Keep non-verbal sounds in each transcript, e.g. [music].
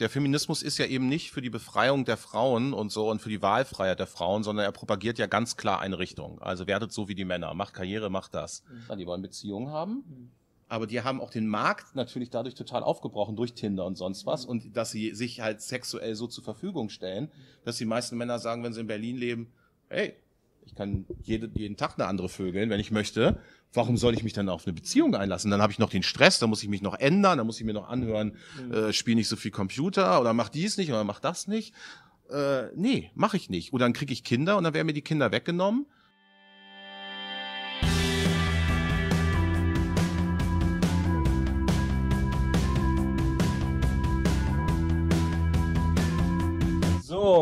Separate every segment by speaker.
Speaker 1: der Feminismus ist ja eben nicht für die Befreiung der Frauen und so und für die Wahlfreiheit der Frauen, sondern er propagiert ja ganz klar eine Richtung. Also werdet so wie die Männer, macht Karriere, macht das. Mhm. Die wollen Beziehungen haben. Mhm. Aber die haben auch den Markt natürlich dadurch total aufgebrochen, durch Tinder und sonst was. Mhm. Und dass sie sich halt sexuell so zur Verfügung stellen, dass die meisten Männer sagen, wenn sie in Berlin leben, hey, ich kann jede, jeden Tag eine andere vögeln, wenn ich möchte warum soll ich mich dann auf eine Beziehung einlassen? Dann habe ich noch den Stress, dann muss ich mich noch ändern, dann muss ich mir noch anhören, mhm. äh, spiel nicht so viel Computer oder mach dies nicht oder mach das nicht. Äh, nee, mache ich nicht. Oder dann kriege ich Kinder und dann werden mir die Kinder weggenommen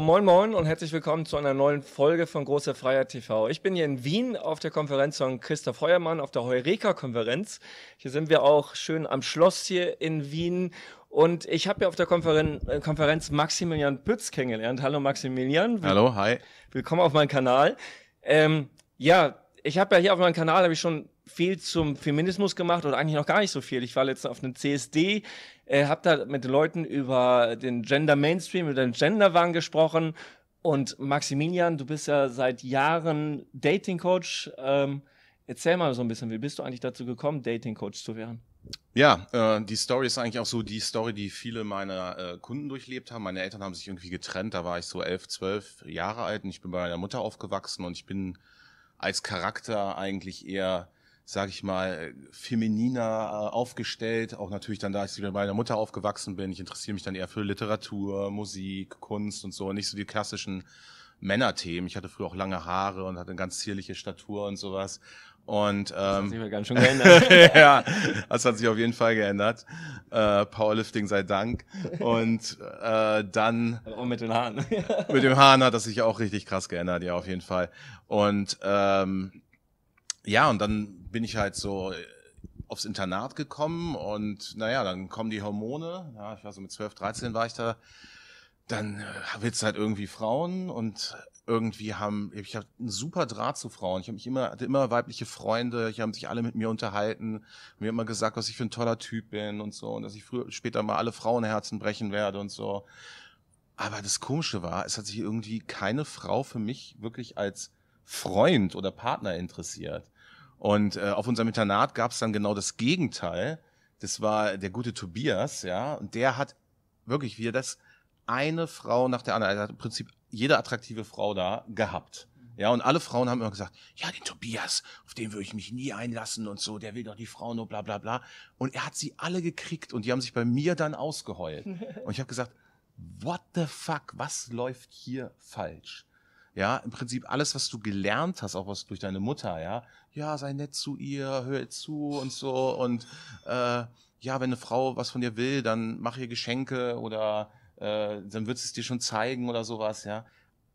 Speaker 2: moin moin und herzlich willkommen zu einer neuen Folge von Große Freiheit TV. Ich bin hier in Wien auf der Konferenz von Christoph Heuermann auf der Heureka-Konferenz. Hier sind wir auch schön am Schloss hier in Wien und ich habe ja auf der Konferen äh, Konferenz Maximilian Pütz kennengelernt. Hallo Maximilian. Hallo, hi. Willkommen auf meinem Kanal. Ähm, ja, ich habe ja hier auf meinem Kanal habe ich schon viel zum Feminismus gemacht oder eigentlich noch gar nicht so viel. Ich war letztens auf einem CSD, äh, habe da mit Leuten über den Gender Mainstream, über den Genderwahn gesprochen. Und Maximilian, du bist ja seit Jahren Dating Coach. Ähm, erzähl mal so ein bisschen, wie bist du eigentlich dazu gekommen, Dating Coach zu werden?
Speaker 1: Ja, äh, die Story ist eigentlich auch so die Story, die viele meiner äh, Kunden durchlebt haben. Meine Eltern haben sich irgendwie getrennt, da war ich so elf, zwölf Jahre alt und ich bin bei meiner Mutter aufgewachsen und ich bin als Charakter eigentlich eher sag ich mal, femininer äh, aufgestellt. Auch natürlich dann, da ich wieder bei meiner Mutter aufgewachsen bin. Ich interessiere mich dann eher für Literatur, Musik, Kunst und so. Nicht so die klassischen Männerthemen. Ich hatte früher auch lange Haare und hatte eine ganz zierliche Statur und sowas. Und ähm, das hat ähm, sich ganz schön [laughs] geändert. ja, das hat sich auf jeden Fall geändert. Äh, Powerlifting sei Dank. Und äh, dann. Und mit den Haaren. [laughs] mit dem Haaren hat das sich auch richtig krass geändert, ja, auf jeden Fall. Und ähm, ja, und dann bin ich halt so äh, aufs Internat gekommen und naja, dann kommen die Hormone. Ja, ich war so mit 12, 13 war ich da. Dann äh, wird es halt irgendwie Frauen und irgendwie haben, ich habe einen super Draht zu Frauen. Ich habe mich immer, hatte immer weibliche Freunde, die haben sich alle mit mir unterhalten, mir immer gesagt, was ich für ein toller Typ bin und so und dass ich früher, später mal alle Frauenherzen brechen werde und so. Aber das Komische war, es hat sich irgendwie keine Frau für mich wirklich als Freund oder Partner interessiert. Und äh, auf unserem Internat gab es dann genau das Gegenteil. Das war der gute Tobias, ja, und der hat wirklich, wie er das eine Frau nach der anderen, also er hat im Prinzip jede attraktive Frau da gehabt. Ja, und alle Frauen haben immer gesagt, ja, den Tobias, auf den würde ich mich nie einlassen und so, der will doch die Frau nur bla bla bla. Und er hat sie alle gekriegt und die haben sich bei mir dann ausgeheult. Und ich habe gesagt, what the fuck, was läuft hier falsch? Ja, im Prinzip alles, was du gelernt hast, auch was durch deine Mutter, ja, ja, sei nett zu ihr, hör zu und so und äh, ja, wenn eine Frau was von dir will, dann mach ihr Geschenke oder äh, dann wird sie es dir schon zeigen oder sowas, ja.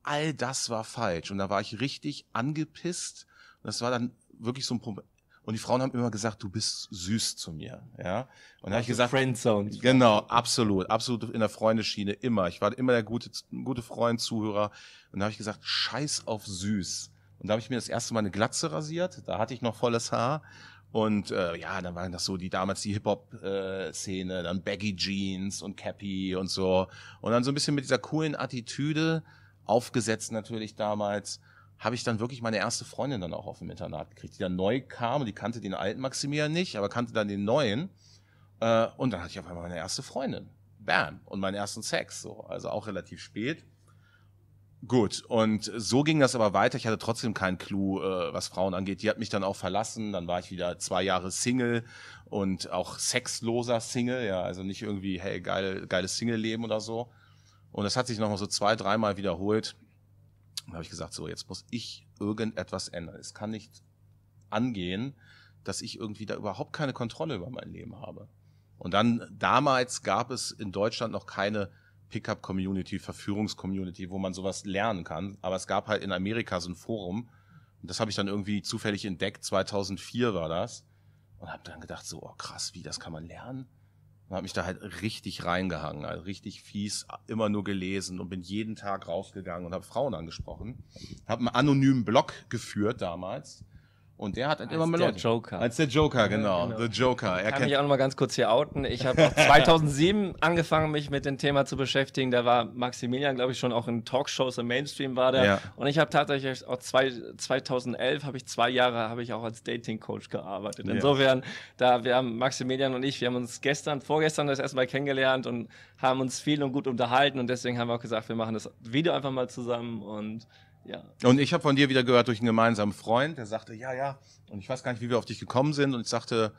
Speaker 1: All das war falsch und da war ich richtig angepisst. Das war dann wirklich so ein Problem. Und die Frauen haben immer gesagt, du bist süß zu mir, ja. Und da also habe ich gesagt, Friendzone. Genau, absolut, absolut in der Freundeschiene immer. Ich war immer der gute, gute Freund, Zuhörer. Und da habe ich gesagt, Scheiß auf süß. Und da habe ich mir das erste Mal eine Glatze rasiert. Da hatte ich noch volles Haar. Und äh, ja, dann waren das so die damals die Hip-Hop-Szene, äh, dann Baggy Jeans und Cappy und so. Und dann so ein bisschen mit dieser coolen Attitüde, aufgesetzt natürlich damals, habe ich dann wirklich meine erste Freundin dann auch auf dem Internat gekriegt, die dann neu kam und die kannte den alten Maximilian nicht, aber kannte dann den neuen. Äh, und dann hatte ich auf einmal meine erste Freundin. Bam. Und meinen ersten Sex. So. Also auch relativ spät. Gut, und so ging das aber weiter. Ich hatte trotzdem keinen Clou, äh, was Frauen angeht. Die hat mich dann auch verlassen. Dann war ich wieder zwei Jahre Single und auch sexloser Single. Ja, also nicht irgendwie, hey, geil, geiles Single-Leben oder so. Und das hat sich nochmal so zwei, dreimal wiederholt. Da habe ich gesagt, so, jetzt muss ich irgendetwas ändern. Es kann nicht angehen, dass ich irgendwie da überhaupt keine Kontrolle über mein Leben habe. Und dann damals gab es in Deutschland noch keine Pickup-Community, Verführungs-Community, wo man sowas lernen kann. Aber es gab halt in Amerika so ein Forum. Und das habe ich dann irgendwie zufällig entdeckt. 2004 war das. Und habe dann gedacht, so, oh krass, wie, das kann man lernen? Und habe mich da halt richtig reingehangen, also richtig fies, immer nur gelesen und bin jeden Tag rausgegangen und habe Frauen angesprochen. Habe einen anonymen Blog geführt damals und der hat halt immer mehr Leute. Als der Joker. Als der Joker, genau. genau. The Joker.
Speaker 2: Er kann mich auch nochmal ganz kurz hier outen. Ich habe [laughs] 2007 angefangen, mich mit dem Thema zu beschäftigen. Da war Maximilian, glaube ich, schon auch in Talkshows im Mainstream war der. Ja. Und ich habe tatsächlich auch zwei, 2011 habe ich zwei Jahre habe ich auch als Dating Coach gearbeitet. Insofern, ja. da wir haben Maximilian und ich, wir haben uns gestern, vorgestern das erste Mal kennengelernt und haben uns viel und gut unterhalten. Und deswegen haben wir auch gesagt, wir machen das Video einfach mal zusammen und ja.
Speaker 1: Und ich habe von dir wieder gehört durch einen gemeinsamen Freund, der sagte, ja, ja. Und ich weiß gar nicht, wie wir auf dich gekommen sind. Und ich sagte,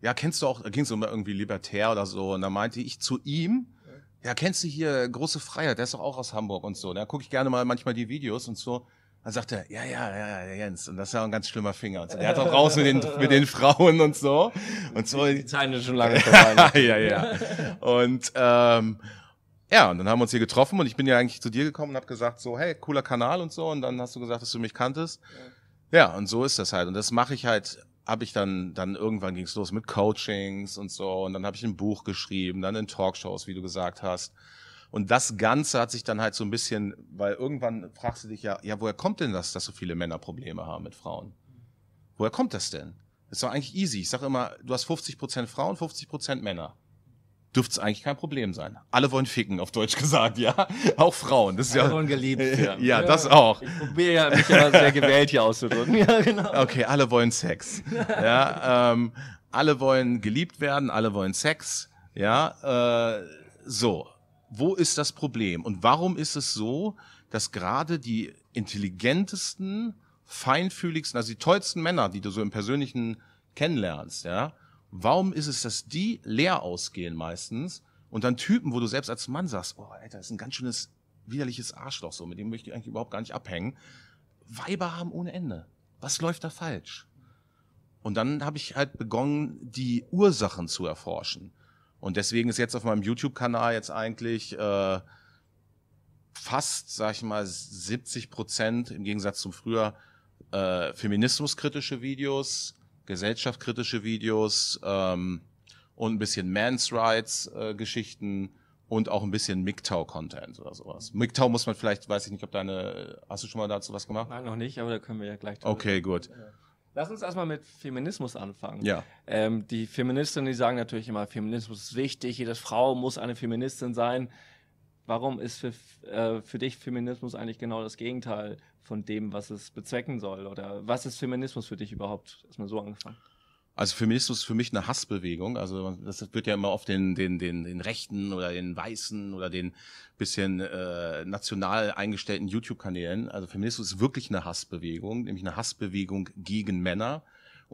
Speaker 1: ja, kennst du auch, da ging es um irgendwie libertär oder so. Und da meinte ich zu ihm, ja, kennst du hier Große Freiheit, der ist doch auch aus Hamburg und so. Da gucke ich gerne mal manchmal die Videos und so. Dann sagt er, ja, ja, ja, ja, Jens, und das ist ja ein ganz schlimmer Finger. Und so. Der hat auch raus mit den, mit den Frauen und so. Und so. Die Zeiten sind schon lange [laughs] vorbei. ja, ja. Und ähm, ja, und dann haben wir uns hier getroffen und ich bin ja eigentlich zu dir gekommen und habe gesagt, so, hey, cooler Kanal und so. Und dann hast du gesagt, dass du mich kanntest. Ja, ja und so ist das halt. Und das mache ich halt, habe ich dann, dann irgendwann ging es los mit Coachings und so. Und dann habe ich ein Buch geschrieben, dann in Talkshows, wie du gesagt hast. Und das Ganze hat sich dann halt so ein bisschen, weil irgendwann fragst du dich ja, ja, woher kommt denn das, dass so viele Männer Probleme haben mit Frauen? Woher kommt das denn? Das ist doch eigentlich easy. Ich sage immer, du hast 50% Frauen, 50% Männer dürfte es eigentlich kein Problem sein. Alle wollen ficken, auf Deutsch gesagt, ja. [laughs] Auch Frauen. Das ist alle ja, wollen geliebt äh, werden. Ja, ja, das auch. Ich
Speaker 2: probiere ja, mich ja sehr gewählt hier
Speaker 1: auszudrücken. [laughs] Ja, genau. Okay, alle wollen Sex. Ja, ähm, alle wollen geliebt werden, alle wollen Sex. Ja, äh, so. Wo ist das Problem? Und warum ist es so, dass gerade die intelligentesten, feinfühligsten, also die tollsten Männer, die du so im persönlichen kennenlernst, ja, Warum ist es, dass die leer ausgehen meistens und dann Typen, wo du selbst als Mann sagst, oh, Alter, das ist ein ganz schönes widerliches Arschloch so, mit dem möchte ich eigentlich überhaupt gar nicht abhängen. Weiber haben ohne Ende. Was läuft da falsch? Und dann habe ich halt begonnen, die Ursachen zu erforschen. Und deswegen ist jetzt auf meinem YouTube-Kanal jetzt eigentlich äh, fast, sag ich mal, 70 Prozent im Gegensatz zum früher äh, feminismuskritische Videos, gesellschaftskritische Videos ähm, und ein bisschen Man's Rights äh, Geschichten und auch ein bisschen MGTOW-Content oder sowas. MGTOW muss man vielleicht, weiß ich nicht, ob deine, hast du schon mal dazu was gemacht? Nein, noch nicht,
Speaker 2: aber da können wir ja gleich drüber Okay, gut. Lass uns erstmal mit Feminismus anfangen. Ja. Ähm, die Feministinnen, die sagen natürlich immer, Feminismus ist wichtig, jede Frau muss eine Feministin sein warum ist für, äh, für dich Feminismus eigentlich genau das Gegenteil von dem, was es bezwecken soll? Oder was ist Feminismus für dich überhaupt? Erstmal so angefangen.
Speaker 1: Also Feminismus ist für mich eine Hassbewegung. Also das wird ja immer oft den, den, den, den Rechten oder den Weißen oder den bisschen äh, national eingestellten YouTube-Kanälen. Also Feminismus ist wirklich eine Hassbewegung, nämlich eine Hassbewegung gegen Männer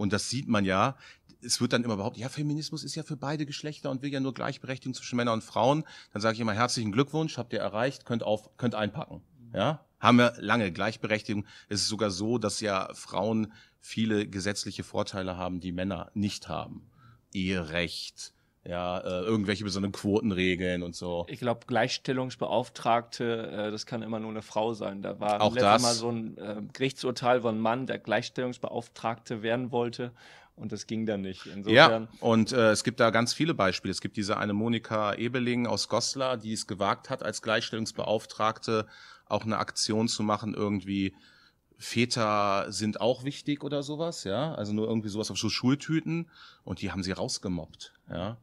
Speaker 1: und das sieht man ja. Es wird dann immer überhaupt, ja, Feminismus ist ja für beide Geschlechter und will ja nur Gleichberechtigung zwischen Männern und Frauen. Dann sage ich immer herzlichen Glückwunsch, habt ihr erreicht, könnt auf, könnt einpacken. Ja, haben wir lange Gleichberechtigung. Es ist sogar so, dass ja Frauen viele gesetzliche Vorteile haben, die Männer nicht haben. Eherecht, ja, äh, irgendwelche besonderen Quotenregeln und so.
Speaker 2: Ich glaube, Gleichstellungsbeauftragte, äh, das kann immer nur eine Frau sein. Da war auch letztes Mal so ein äh, Gerichtsurteil, von ein Mann, der Gleichstellungsbeauftragte werden wollte. Und das ging dann nicht. Insofern ja,
Speaker 1: und äh, es gibt da ganz viele Beispiele. Es gibt diese eine Monika Ebeling aus Goslar, die es gewagt hat, als Gleichstellungsbeauftragte auch eine Aktion zu machen, irgendwie Väter sind auch wichtig oder sowas, ja. Also nur irgendwie sowas auf so Schultüten und die haben sie rausgemobbt, ja.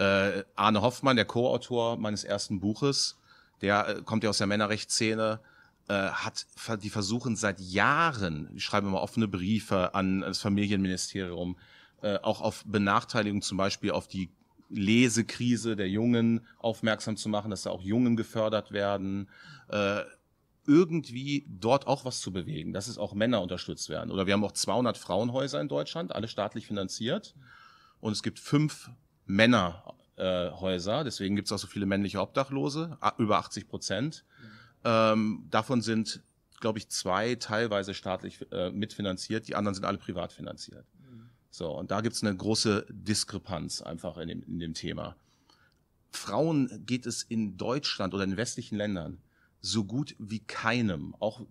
Speaker 1: Äh, Arne Hoffmann, der Co-Autor meines ersten Buches, der äh, kommt ja aus der Männerrechtsszene, äh, hat, die versuchen seit Jahren, ich schreibe immer offene Briefe an das Familienministerium, äh, auch auf Benachteiligung, zum Beispiel auf die Lesekrise der Jungen aufmerksam zu machen, dass da auch Jungen gefördert werden. Äh, irgendwie dort auch was zu bewegen, dass es auch Männer unterstützt werden. Oder wir haben auch 200 Frauenhäuser in Deutschland, alle staatlich finanziert. Und es gibt fünf Männerhäuser. Äh, Deswegen gibt es auch so viele männliche Obdachlose, über 80 Prozent. Ähm, davon sind, glaube ich, zwei teilweise staatlich äh, mitfinanziert, die anderen sind alle privat finanziert. Mhm. So, und da gibt es eine große Diskrepanz einfach in dem, in dem Thema. Frauen geht es in Deutschland oder in westlichen Ländern so gut wie keinem, auch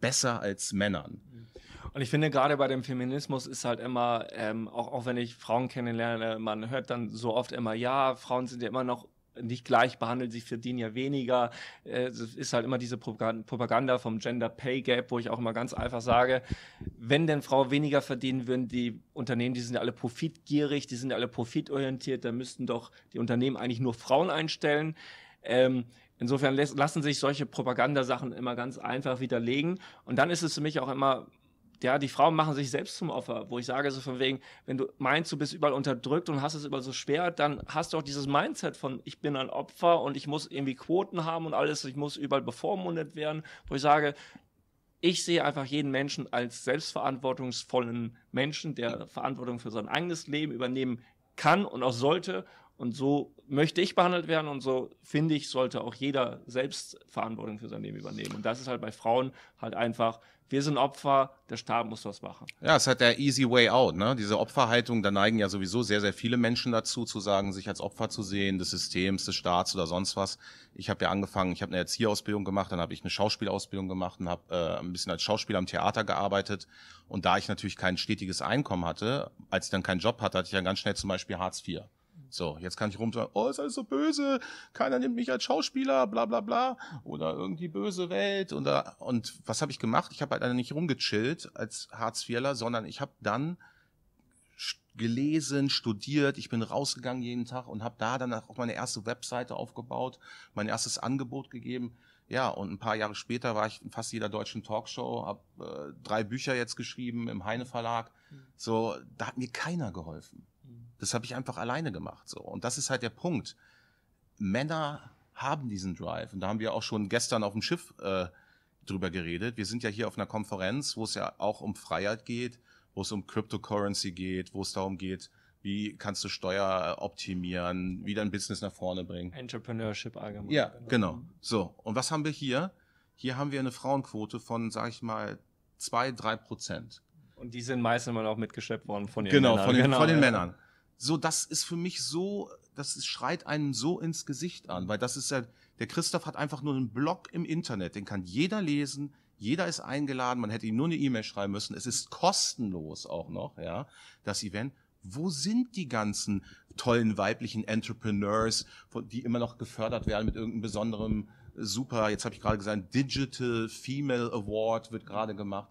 Speaker 1: besser als Männern.
Speaker 2: Mhm. Und ich finde, gerade bei dem Feminismus ist halt immer, ähm, auch, auch wenn ich Frauen kennenlerne, man hört dann so oft immer, ja, Frauen sind ja immer noch nicht gleich behandelt, sie verdienen ja weniger. Äh, es ist halt immer diese Propaganda vom Gender Pay Gap, wo ich auch immer ganz einfach sage, wenn denn Frauen weniger verdienen würden, die Unternehmen, die sind ja alle profitgierig, die sind ja alle profitorientiert, dann müssten doch die Unternehmen eigentlich nur Frauen einstellen. Ähm, insofern lassen sich solche Propagandasachen immer ganz einfach widerlegen. Und dann ist es für mich auch immer ja, die Frauen machen sich selbst zum Opfer, wo ich sage so von wegen, wenn du meinst, du bist überall unterdrückt und hast es überall so schwer, dann hast du auch dieses Mindset von, ich bin ein Opfer und ich muss irgendwie Quoten haben und alles, ich muss überall bevormundet werden, wo ich sage, ich sehe einfach jeden Menschen als selbstverantwortungsvollen Menschen, der Verantwortung für sein eigenes Leben übernehmen kann und auch sollte. Und so möchte ich behandelt werden und so finde ich, sollte auch jeder selbst Verantwortung für sein Leben übernehmen. Und das ist halt bei Frauen halt einfach wir sind Opfer, der Staat muss was machen.
Speaker 1: Ja, es hat der easy way out, ne? Diese Opferhaltung, da neigen ja sowieso sehr, sehr viele Menschen dazu, zu sagen, sich als Opfer zu sehen, des Systems, des Staats oder sonst was. Ich habe ja angefangen, ich habe eine Erzieherausbildung gemacht, dann habe ich eine Schauspielausbildung gemacht und habe äh, ein bisschen als Schauspieler am Theater gearbeitet. Und da ich natürlich kein stetiges Einkommen hatte, als ich dann keinen Job hatte, hatte ich dann ganz schnell zum Beispiel Hartz IV. So, jetzt kann ich rum sagen, oh, ist alles so böse, keiner nimmt mich als Schauspieler, bla bla bla, oder irgendwie böse Welt. Oder, und was habe ich gemacht? Ich habe halt nicht rumgechillt als hartz sondern ich habe dann gelesen, studiert, ich bin rausgegangen jeden Tag und habe da dann auch meine erste Webseite aufgebaut, mein erstes Angebot gegeben. Ja, und ein paar Jahre später war ich in fast jeder deutschen Talkshow, habe äh, drei Bücher jetzt geschrieben im Heine Verlag. Hm. So, da hat mir keiner geholfen. Das habe ich einfach alleine gemacht. So. Und das ist halt der Punkt. Männer haben diesen Drive. Und da haben wir auch schon gestern auf dem Schiff äh, drüber geredet. Wir sind ja hier auf einer Konferenz, wo es ja auch um Freiheit geht, wo es um Cryptocurrency geht, wo es darum geht, wie kannst du Steuer optimieren, wie dein Business nach vorne bringen.
Speaker 2: Entrepreneurship allgemein. Ja, genau.
Speaker 1: So. Und was haben wir hier? Hier haben wir eine Frauenquote von, sag ich mal, zwei, drei Prozent. Und die sind meistens immer auch mitgeschleppt worden von den genau, Männern. Von den, genau, von den ja. Männern so, das ist für mich so, das ist, schreit einem so ins Gesicht an, weil das ist ja, der Christoph hat einfach nur einen Blog im Internet, den kann jeder lesen, jeder ist eingeladen, man hätte ihm nur eine E-Mail schreiben müssen, es ist kostenlos auch noch, ja, das Event. Wo sind die ganzen tollen weiblichen Entrepreneurs, die immer noch gefördert werden mit irgendeinem besonderen super, jetzt habe ich gerade gesagt, Digital Female Award wird gerade gemacht.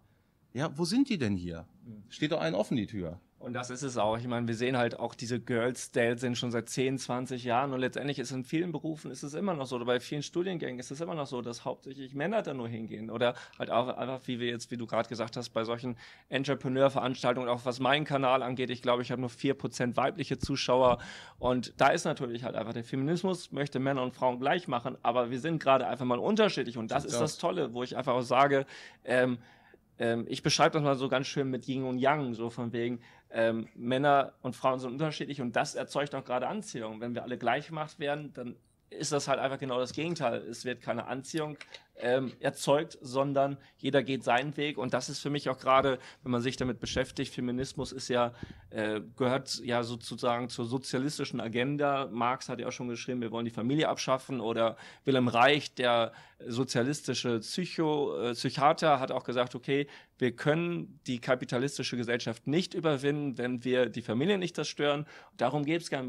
Speaker 1: Ja, wo sind die denn hier? Hm. Steht doch einen offen die Tür.
Speaker 2: Und das ist es auch. Ich meine, wir sehen halt auch diese Girls Dale sind schon seit 10, 20 Jahren und letztendlich ist in vielen Berufen ist es immer noch so oder bei vielen Studiengängen ist es immer noch so, dass hauptsächlich Männer da nur hingehen oder halt auch einfach, wie wir jetzt, wie du gerade gesagt hast, bei solchen Entrepreneur-Veranstaltungen, auch was meinen Kanal angeht, ich glaube, ich habe nur 4 weibliche Zuschauer und da ist natürlich halt einfach der Feminismus, möchte Männer und Frauen gleich machen, aber wir sind gerade einfach mal unterschiedlich und das, das ist das Tolle, wo ich einfach auch sage, ähm, ähm, ich beschreibe das mal so ganz schön mit Yin und Yang, so von wegen, ähm, Männer und Frauen sind unterschiedlich und das erzeugt auch gerade Anziehung. Wenn wir alle gleich gemacht werden, dann ist das halt einfach genau das Gegenteil. Es wird keine Anziehung ähm, erzeugt, sondern jeder geht seinen Weg. Und das ist für mich auch gerade, wenn man sich damit beschäftigt, Feminismus ist ja, äh, gehört ja sozusagen zur sozialistischen Agenda. Marx hat ja auch schon geschrieben, wir wollen die Familie abschaffen oder Wilhelm Reich, der sozialistische Psycho, äh, Psychiater, hat auch gesagt, okay, wir können die kapitalistische Gesellschaft nicht überwinden, wenn wir die Familie nicht zerstören. Darum geht es beim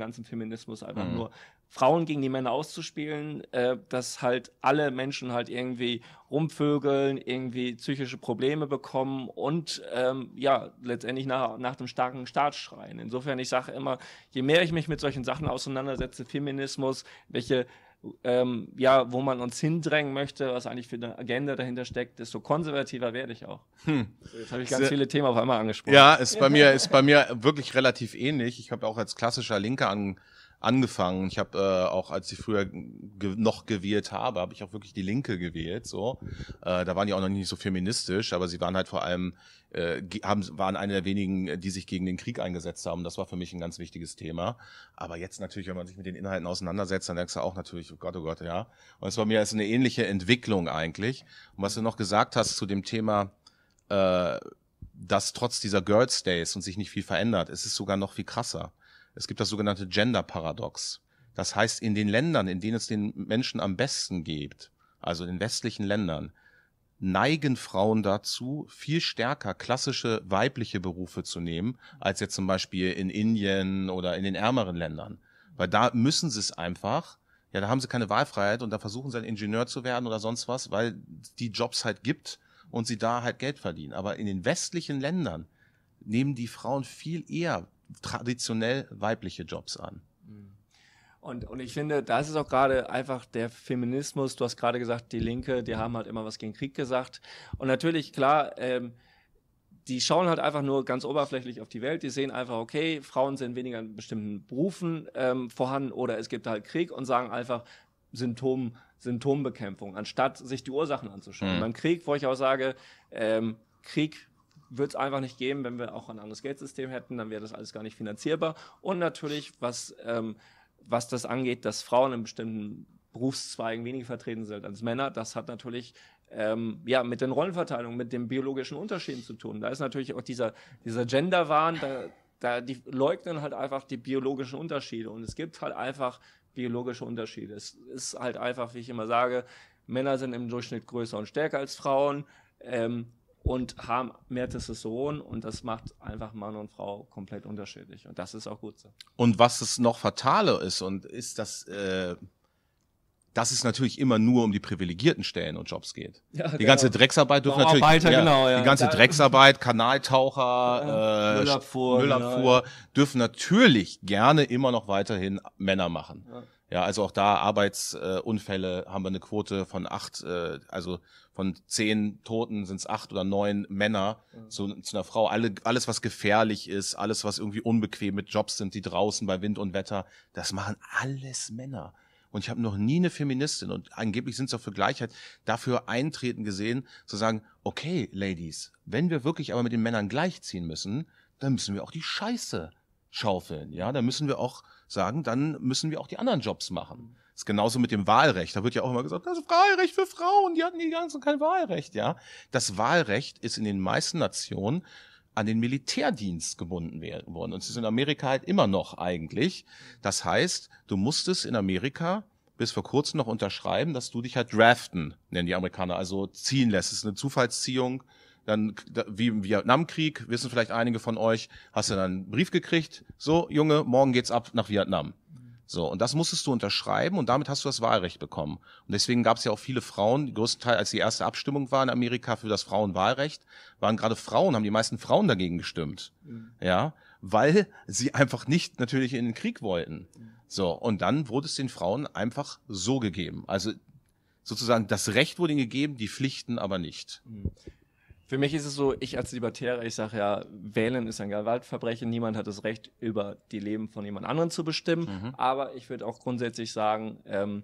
Speaker 2: ganzen Feminismus einfach mhm. nur. Frauen gegen die Männer auszuspielen, äh, dass halt alle Menschen Menschen halt irgendwie rumvögeln, irgendwie psychische Probleme bekommen und ähm, ja, letztendlich nach, nach dem starken Staat schreien. Insofern, ich sage immer, je mehr ich mich mit solchen Sachen auseinandersetze, Feminismus, welche ähm, ja, wo man uns hindrängen möchte, was eigentlich für eine Agenda dahinter steckt, desto konservativer werde ich auch. Hm. Jetzt habe ich ganz viele Themen auf einmal angesprochen. Ja, ist bei mir, ist bei mir
Speaker 1: wirklich relativ ähnlich. Ich habe auch als klassischer Linke angesprochen angefangen. Ich habe äh, auch, als ich früher ge noch gewählt habe, habe ich auch wirklich die Linke gewählt. So, äh, da waren die auch noch nicht so feministisch, aber sie waren halt vor allem äh, haben, waren eine der wenigen, die sich gegen den Krieg eingesetzt haben. Das war für mich ein ganz wichtiges Thema. Aber jetzt natürlich, wenn man sich mit den Inhalten auseinandersetzt, dann denkst du auch natürlich, oh Gott, oh Gott, ja. Und es war mir jetzt eine ähnliche Entwicklung eigentlich. Und was du noch gesagt hast zu dem Thema äh, dass trotz dieser Girls Days und sich nicht viel verändert, es ist sogar noch viel krasser. Es gibt das sogenannte Gender-Paradox. Das heißt, in den Ländern, in denen es den Menschen am besten geht, also in westlichen Ländern, neigen Frauen dazu, viel stärker klassische weibliche Berufe zu nehmen, als jetzt zum Beispiel in Indien oder in den ärmeren Ländern. Weil da müssen sie es einfach, ja, da haben sie keine Wahlfreiheit und da versuchen sie ein Ingenieur zu werden oder sonst was, weil die Jobs halt gibt und sie da halt Geld verdienen. Aber in den westlichen Ländern nehmen die Frauen viel eher traditionell weibliche Jobs an. Mhm.
Speaker 2: Und, und ich finde, das ist auch gerade einfach der Feminismus. Du hast gerade gesagt, die Linke, die haben halt immer was gegen Krieg gesagt. Und natürlich, klar, ähm, die schauen halt einfach nur ganz oberflächlich auf die Welt. Die sehen einfach, okay, Frauen sind weniger in bestimmten Berufen ähm, vorhanden oder es gibt halt Krieg und sagen einfach Symptom, Symptombekämpfung, anstatt sich die Ursachen anzuschauen. Mhm. Beim Krieg, wo ich auch sage, ähm, Krieg wird es einfach nicht geben, wenn wir auch ein anderes Geldsystem hätten, dann wäre das alles gar nicht finanzierbar. Und natürlich, was, ähm, was das angeht, dass Frauen in bestimmten Berufszweigen weniger vertreten sind als Männer, das hat natürlich ähm, ja, mit den Rollenverteilungen, mit den biologischen Unterschieden zu tun. Da ist natürlich auch dieser, dieser Gender-Wahn, da, da die leugnen halt einfach die biologischen Unterschiede. Und es gibt halt einfach biologische Unterschiede. Es ist halt einfach, wie ich immer sage, Männer sind im Durchschnitt größer und stärker als Frauen. Ähm, und haben mehr Testosteron und das macht einfach Mann und Frau komplett unterschiedlich. Und das ist auch gut so.
Speaker 1: Und was es noch fataler ist und ist, dass äh, dass es natürlich immer nur um die privilegierten Stellen und Jobs geht. Ja, die genau. ganze Drecksarbeit dürfen natürlich ja, genau, ja. die ganze genau. genau, Drecksarbeit, Kanaltaucher, äh, Müllabfuhr, Müllabfuhr genau, dürfen natürlich gerne immer noch weiterhin Männer machen. Ja, also auch da Arbeitsunfälle äh, haben wir eine Quote von acht, äh, also von zehn Toten sind es acht oder neun Männer mhm. zu, zu, einer Frau. Alle, alles, was gefährlich ist, alles, was irgendwie unbequem mit Jobs sind, die draußen bei Wind und Wetter, das machen alles Männer. Und ich habe noch nie eine Feministin und angeblich sind es auch für Gleichheit dafür eintreten gesehen, zu sagen, okay, Ladies, wenn wir wirklich aber mit den Männern gleichziehen müssen, dann müssen wir auch die Scheiße schaufeln. Ja, dann müssen wir auch sagen, dann müssen wir auch die anderen Jobs machen. Das ist genauso mit dem Wahlrecht. Da wird ja auch immer gesagt, das ist Wahlrecht für Frauen, die hatten die ganzen kein Wahlrecht, ja. Das Wahlrecht ist in den meisten Nationen an den Militärdienst gebunden worden. Und es ist in Amerika halt immer noch eigentlich. Das heißt, du musstest in Amerika bis vor kurzem noch unterschreiben, dass du dich halt draften, nennen die Amerikaner, also ziehen lässt. Es ist eine Zufallsziehung dann wie im Vietnamkrieg, wissen vielleicht einige von euch, hast du dann einen Brief gekriegt, so Junge, morgen geht's ab nach Vietnam. So, und das musstest du unterschreiben und damit hast du das Wahlrecht bekommen. Und deswegen gab es ja auch viele Frauen, größtenteils als die erste Abstimmung war in Amerika für das Frauenwahlrecht, waren gerade Frauen, haben die meisten Frauen dagegen gestimmt. Mhm. Ja, weil sie einfach nicht natürlich in den Krieg wollten. So, und dann wurde es den Frauen einfach so gegeben. Also sozusagen das Recht wurde ihnen gegeben, die Pflichten aber nicht.
Speaker 2: Mhm. Für mich ist es so, ich als Libertärer, ich sage ja, wählen ist ein Gewaltverbrechen. Niemand hat das Recht, über die Leben von jemand anderem zu bestimmen. Mhm. Aber ich würde auch grundsätzlich sagen, ähm,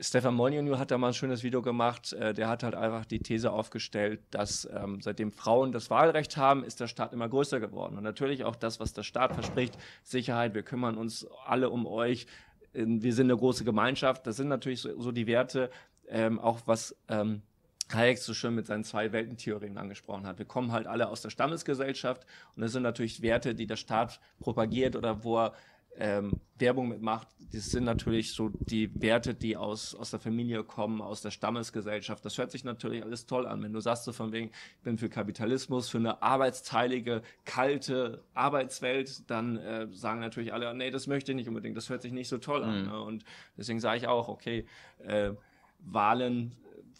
Speaker 2: Stefan Molyneux hat da mal ein schönes Video gemacht. Äh, der hat halt einfach die These aufgestellt, dass ähm, seitdem Frauen das Wahlrecht haben, ist der Staat immer größer geworden. Und natürlich auch das, was der Staat verspricht, Sicherheit, wir kümmern uns alle um euch, ähm, wir sind eine große Gemeinschaft. Das sind natürlich so, so die Werte, ähm, auch was ähm, Hayek so schön mit seinen zwei Weltentheorien angesprochen hat. Wir kommen halt alle aus der Stammesgesellschaft und das sind natürlich Werte, die der Staat propagiert oder wo er ähm, Werbung mitmacht, das sind natürlich so die Werte, die aus, aus der Familie kommen, aus der Stammesgesellschaft. Das hört sich natürlich alles toll an. Wenn du sagst so von wegen, ich bin für Kapitalismus, für eine arbeitsteilige, kalte Arbeitswelt, dann äh, sagen natürlich alle, nee, das möchte ich nicht unbedingt, das hört sich nicht so toll an. Mhm. Ne? Und deswegen sage ich auch, okay, äh, Wahlen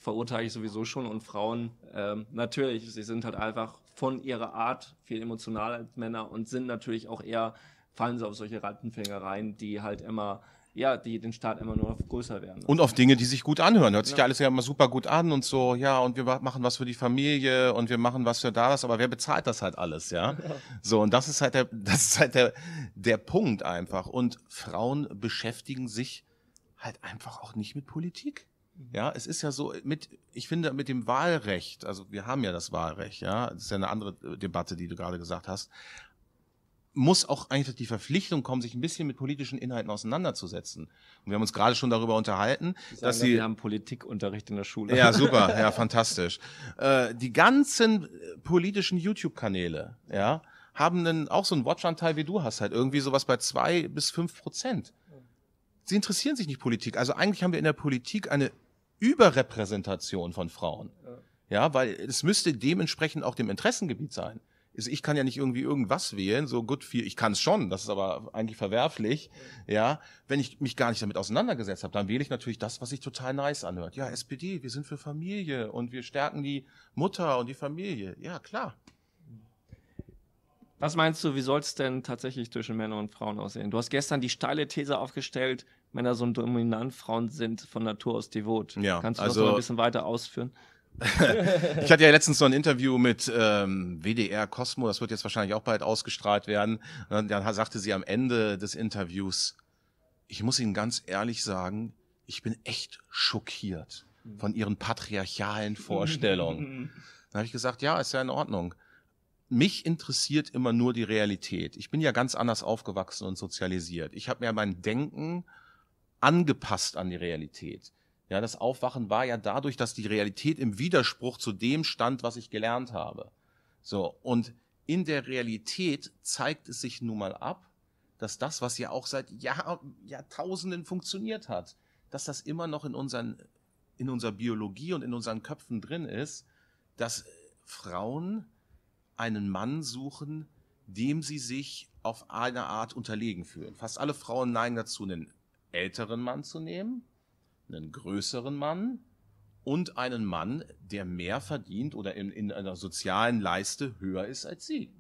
Speaker 2: verurteile ich sowieso schon. Und Frauen, ähm, natürlich, sie sind halt einfach von ihrer Art viel emotionaler als Männer und sind natürlich auch eher, fallen sie auf solche Rattenfängereien, die halt immer ja, die den Staat immer nur größer werden.
Speaker 1: Und auf Dinge, die sich gut anhören. Hört sich ja. ja alles ja immer super gut an und so, ja, und wir machen was für die Familie und wir machen was für das, aber wer bezahlt das halt alles, ja? [laughs] so, und das ist halt der, das ist halt der, der Punkt einfach. Und Frauen beschäftigen sich halt einfach auch nicht mit Politik. Ja, es ist ja so mit, ich finde mit dem Wahlrecht, also wir haben ja das Wahlrecht, ja, das ist ja eine andere äh, Debatte, die du gerade gesagt hast, muss auch einfach die Verpflichtung kommen, sich ein bisschen mit politischen Inhalten auseinanderzusetzen. Und wir haben uns gerade schon darüber unterhalten, sagen, dass sie wir haben Politikunterricht in der Schule. Ja, [laughs] super, ja, fantastisch. Äh, die ganzen äh, politischen YouTube-Kanäle, ja, haben dann auch so einen Watch-Anteil wie du hast, halt irgendwie sowas bei zwei bis fünf Prozent sie interessieren sich nicht Politik. Also eigentlich haben wir in der Politik eine Überrepräsentation von Frauen. Ja, weil es müsste dementsprechend auch dem Interessengebiet sein. Ich kann ja nicht irgendwie irgendwas wählen, so gut viel, ich kann es schon, das ist aber eigentlich verwerflich. Ja, wenn ich mich gar nicht damit auseinandergesetzt habe, dann wähle ich natürlich das, was sich total nice anhört. Ja, SPD, wir sind für Familie und wir stärken die Mutter und die Familie. Ja, klar.
Speaker 2: Was meinst du, wie soll es denn tatsächlich zwischen Männern und Frauen aussehen? Du hast gestern die steile These aufgestellt, Männer so dominant, Frauen sind von Natur aus devot. Ja, Kannst du also, das noch also- ein bisschen weiter ausführen? [laughs] ich hatte ja letztens so ein Interview mit ähm,
Speaker 1: WDR Cosmo, das wird jetzt wahrscheinlich auch bald ausgestrahlt werden. Und dann sagte sie am Ende des Interviews, ich muss Ihnen ganz ehrlich sagen, ich bin echt schockiert mhm. von Ihren patriarchalen Vorstellungen. [laughs] dann habe ich gesagt, ja, ist ja in Ordnung mich interessiert immer nur die Realität. Ich bin ja ganz anders aufgewachsen und sozialisiert. Ich habe mir mein Denken angepasst an die Realität. Ja, das Aufwachen war ja dadurch, dass die Realität im Widerspruch zu dem stand, was ich gelernt habe. So und in der Realität zeigt es sich nun mal ab, dass das, was ja auch seit Jahr, Jahrtausenden funktioniert hat, dass das immer noch in unseren in unserer Biologie und in unseren Köpfen drin ist, dass Frauen einen Mann suchen, dem sie sich auf eine Art unterlegen fühlen. Fast alle Frauen neigen dazu, einen älteren Mann zu nehmen, einen größeren Mann und einen Mann, der mehr verdient oder in, in einer sozialen Leiste höher ist als sie.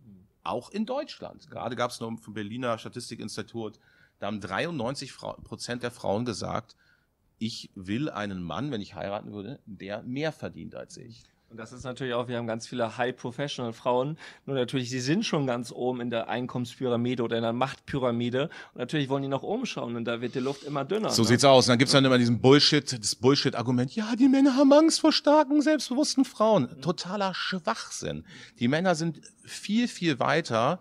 Speaker 1: Auch in Deutschland. Gerade gab es noch vom Berliner Statistikinstitut, da haben 93 Prozent der Frauen gesagt, ich will einen Mann, wenn ich heiraten würde, der mehr verdient als ich.
Speaker 2: Und das ist natürlich auch, wir haben ganz viele High-Professional-Frauen. Nur natürlich, sie sind schon ganz oben in der Einkommenspyramide oder in der Machtpyramide. Und natürlich wollen die nach oben schauen und da wird die Luft immer dünner. So ne? sieht's
Speaker 1: aus. Und dann gibt's dann immer diesen Bullshit, das Bullshit-Argument. Ja, die Männer haben Angst vor starken, selbstbewussten Frauen. Totaler Schwachsinn. Die Männer sind viel, viel weiter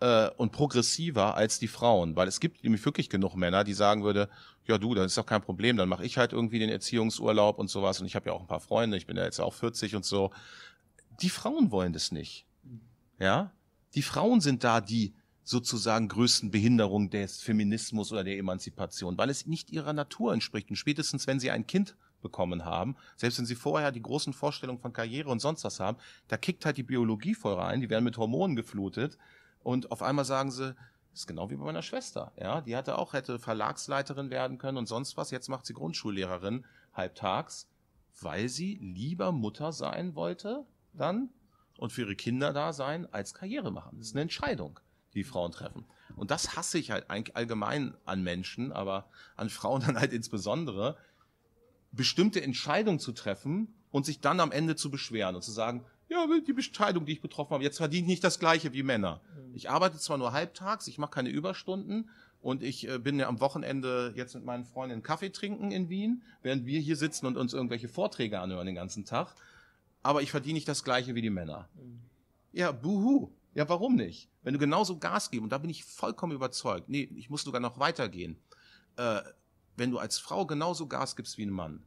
Speaker 1: äh, und progressiver als die Frauen, weil es gibt nämlich wirklich genug Männer, die sagen würde, ja du, das ist doch kein Problem, dann mache ich halt irgendwie den Erziehungsurlaub und sowas und ich habe ja auch ein paar Freunde, ich bin ja jetzt auch 40 und so. Die Frauen wollen das nicht. Ja? Die Frauen sind da die sozusagen größten Behinderungen des Feminismus oder der Emanzipation, weil es nicht ihrer Natur entspricht. Und spätestens, wenn sie ein Kind bekommen haben, selbst wenn sie vorher die großen Vorstellungen von Karriere und sonst was haben, da kickt halt die Biologie voll rein, die werden mit Hormonen geflutet und auf einmal sagen sie, das ist genau wie bei meiner Schwester, ja, die hatte auch hätte Verlagsleiterin werden können und sonst was, jetzt macht sie Grundschullehrerin halbtags, weil sie lieber Mutter sein wollte dann und für ihre Kinder da sein als Karriere machen. Das ist eine Entscheidung, die Frauen treffen. Und das hasse ich halt allgemein an Menschen, aber an Frauen dann halt insbesondere, bestimmte Entscheidungen zu treffen und sich dann am Ende zu beschweren und zu sagen, ja, die Bescheidung, die ich betroffen habe, jetzt verdiene ich nicht das gleiche wie Männer. Mhm. Ich arbeite zwar nur halbtags, ich mache keine Überstunden und ich äh, bin ja am Wochenende jetzt mit meinen Freunden Kaffee trinken in Wien, während wir hier sitzen und uns irgendwelche Vorträge anhören den ganzen Tag. Aber ich verdiene nicht das gleiche wie die Männer. Mhm. Ja, buhu. Ja, warum nicht? Wenn du genauso Gas geben, und da bin ich vollkommen überzeugt, nee, ich muss sogar noch weitergehen. Äh, wenn du als Frau genauso Gas gibst wie ein Mann,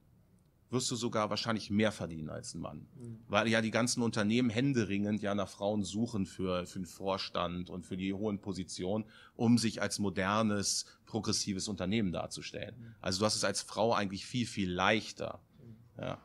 Speaker 1: wirst du sogar wahrscheinlich mehr verdienen als ein Mann. Mhm. Weil ja die ganzen Unternehmen händeringend ja nach Frauen suchen für, für den Vorstand und für die hohen Positionen, um sich als modernes, progressives Unternehmen darzustellen. Mhm. Also du hast es als Frau eigentlich viel, viel leichter.
Speaker 2: Mhm. Ja.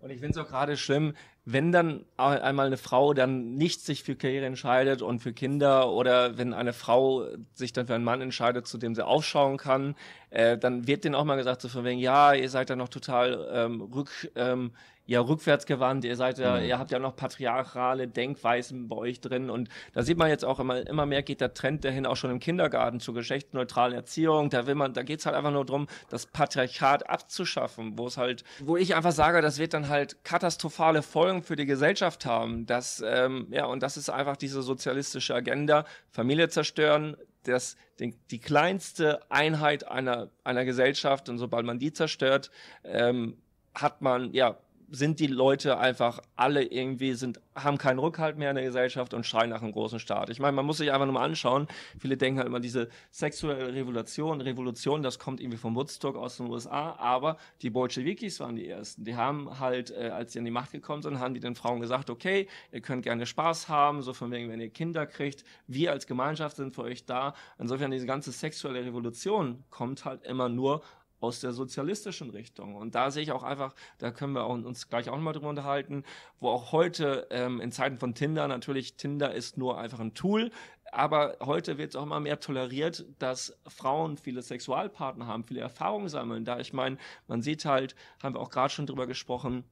Speaker 2: Und ich finde es auch gerade schlimm, wenn dann einmal eine Frau dann nicht sich für Karriere entscheidet und für Kinder oder wenn eine Frau sich dann für einen Mann entscheidet, zu dem sie aufschauen kann, äh, dann wird denen auch mal gesagt, so von wegen, ja, ihr seid dann noch total ähm, rück, ähm, ja rückwärtsgewandt, ihr seid ja, mhm. ihr habt ja noch patriarchale Denkweisen bei euch drin und da sieht man jetzt auch immer, immer mehr geht der Trend dahin auch schon im Kindergarten zur geschlechtsneutralen Erziehung, da will man, da geht's halt einfach nur darum, das Patriarchat abzuschaffen, wo es halt, wo ich einfach sage, das wird dann halt katastrophale Folgen für die Gesellschaft haben, dass, ähm, ja, und das ist einfach diese sozialistische Agenda, Familie zerstören, das, die kleinste Einheit einer, einer Gesellschaft und sobald man die zerstört, ähm, hat man, ja, sind die Leute einfach alle irgendwie, sind, haben keinen Rückhalt mehr in der Gesellschaft und schreien nach einem großen Staat. Ich meine, man muss sich einfach nur mal anschauen. Viele denken halt immer, diese sexuelle Revolution, Revolution, das kommt irgendwie vom Woodstock aus den USA, aber die Bolschewikis waren die ersten. Die haben halt, äh, als sie an die Macht gekommen sind, haben die den Frauen gesagt, okay, ihr könnt gerne Spaß haben, so von wegen, wenn ihr Kinder kriegt, wir als Gemeinschaft sind für euch da. Insofern diese ganze sexuelle Revolution kommt halt immer nur aus der sozialistischen Richtung. Und da sehe ich auch einfach, da können wir uns gleich auch nochmal drüber unterhalten, wo auch heute ähm, in Zeiten von Tinder natürlich, Tinder ist nur einfach ein Tool, aber heute wird es auch immer mehr toleriert, dass Frauen viele Sexualpartner haben, viele Erfahrungen sammeln. Da ich meine, man sieht halt, haben wir auch gerade schon drüber gesprochen,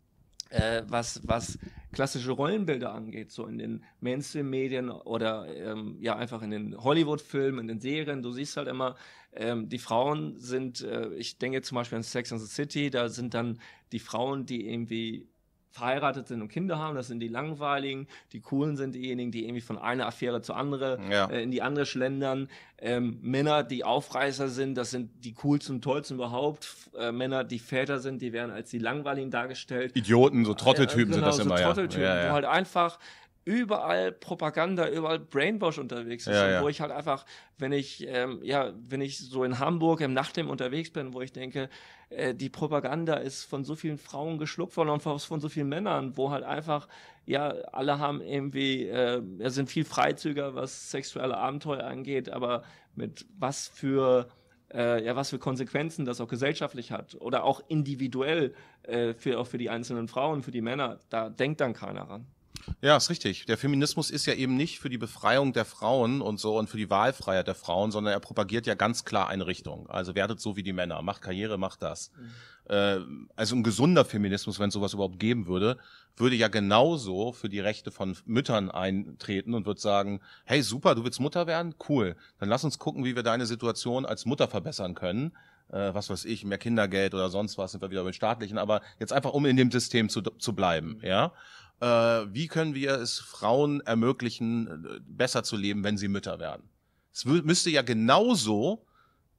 Speaker 2: äh, was, was klassische Rollenbilder angeht, so in den Mainstream-Medien oder ähm, ja einfach in den Hollywood-Filmen, in den Serien. Du siehst halt immer, ähm, die Frauen sind, äh, ich denke zum Beispiel an Sex and the City, da sind dann die Frauen, die irgendwie verheiratet sind und Kinder haben, das sind die langweiligen, die coolen sind diejenigen, die irgendwie von einer Affäre zur anderen ja. äh, in die andere schlendern. Ähm, Männer, die Aufreißer sind, das sind die coolsten und tollsten überhaupt. Äh, Männer, die Väter sind, die werden als die langweiligen dargestellt. Idioten, so äh, Trotteltypen äh, genau, sind das genau, so immer, Trotteltypen, ja. ja, ja. wo halt einfach überall Propaganda, überall Brainwash unterwegs ist, ja, ja. wo ich halt einfach, wenn ich ähm, ja, wenn ich so in Hamburg im Nachtleben unterwegs bin, wo ich denke, äh, die Propaganda ist von so vielen Frauen geschluckt worden und von so vielen Männern, wo halt einfach ja alle haben irgendwie äh, sind viel Freizügiger, was sexuelle Abenteuer angeht, aber mit was für äh, ja, was für Konsequenzen das auch gesellschaftlich hat oder auch individuell äh, für, auch für die einzelnen Frauen, für die Männer, da denkt dann keiner ran.
Speaker 1: Ja, ist richtig. Der Feminismus ist ja eben nicht für die Befreiung der Frauen und so und für die Wahlfreiheit der Frauen, sondern er propagiert ja ganz klar eine Richtung. Also werdet so wie die Männer, macht Karriere, macht das. Mhm. Äh, also ein gesunder Feminismus, wenn es sowas überhaupt geben würde, würde ja genauso für die Rechte von Müttern eintreten und würde sagen, hey super, du willst Mutter werden? Cool. Dann lass uns gucken, wie wir deine Situation als Mutter verbessern können äh, was weiß ich, mehr Kindergeld oder sonst was, sind wir wieder mit Staatlichen, aber jetzt einfach, um in dem System zu, zu bleiben, mhm. ja äh, wie können wir es Frauen ermöglichen, äh, besser zu leben, wenn sie Mütter werden. Es müsste ja genauso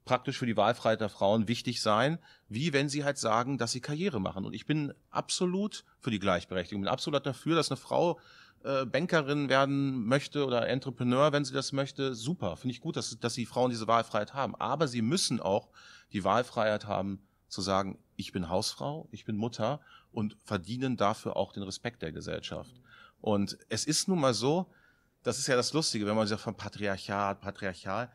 Speaker 1: praktisch für die Wahlfreiheit der Frauen wichtig sein, wie wenn sie halt sagen, dass sie Karriere machen. Und ich bin absolut für die Gleichberechtigung, bin absolut dafür, dass eine Frau äh, Bankerin werden möchte oder Entrepreneur, wenn sie das möchte. Super, finde ich gut, dass, dass die Frauen diese Wahlfreiheit haben. Aber sie müssen auch die Wahlfreiheit haben, zu sagen, ich bin Hausfrau, ich bin Mutter und verdienen dafür auch den Respekt der Gesellschaft. Und es ist nun mal so, das ist ja das Lustige, wenn man sagt von Patriarchat, Patriarchal.